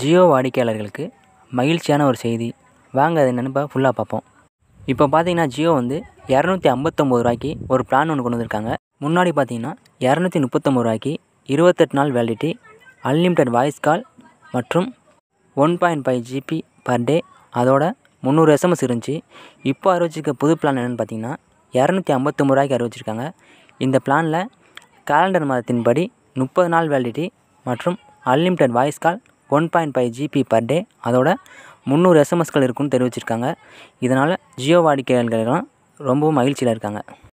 ஜியோ வாடிக்கையாளர்களுக்கு மகிழ்ச்சியான ஒரு செய்தி வாங்க அது நினைப்பா ஃபுல்லாக பார்ப்போம் இப்போ பார்த்தீங்கன்னா ஜியோ வந்து இரநூத்தி ஐம்பத்தொம்போது ரூபாய்க்கு ஒரு பிளான் ஒன்று கொண்டு வந்திருக்காங்க முன்னாடி பார்த்தீங்கன்னா இரநூத்தி முப்பத்தொம்பது ரூபாய்க்கு இருபத்தெட்டு நாள் வேலிடிட்டி அன்லிமிட்டெட் வாய்ஸ் கால் மற்றும் one point five GB per day அதோட முந்நூறு எஸ்எம்எஸ் இருந்துச்சு இப்போ அறிவிச்சிருக்க புது பிளான் என்னென்னு பார்த்தீங்கன்னா இரநூத்தி ஐம்பத்தொம்பது ரூபாய்க்கு அறிவிச்சிருக்காங்க இந்த பிளானில் கேலண்டர் மாதத்தின்படி முப்பது நாள் வேலிட்டி மற்றும் unlimited voice call one point five GB per day அதோட முந்நூறு எஸ்எம்எஸ்கள் இருக்குன்னு தெரிவிச்சிருக்காங்க இதனால் ஜியோ வாடிக்கையாளர்களெல்லாம் ரொம்பவும் மகிழ்ச்சியில் இருக்காங்க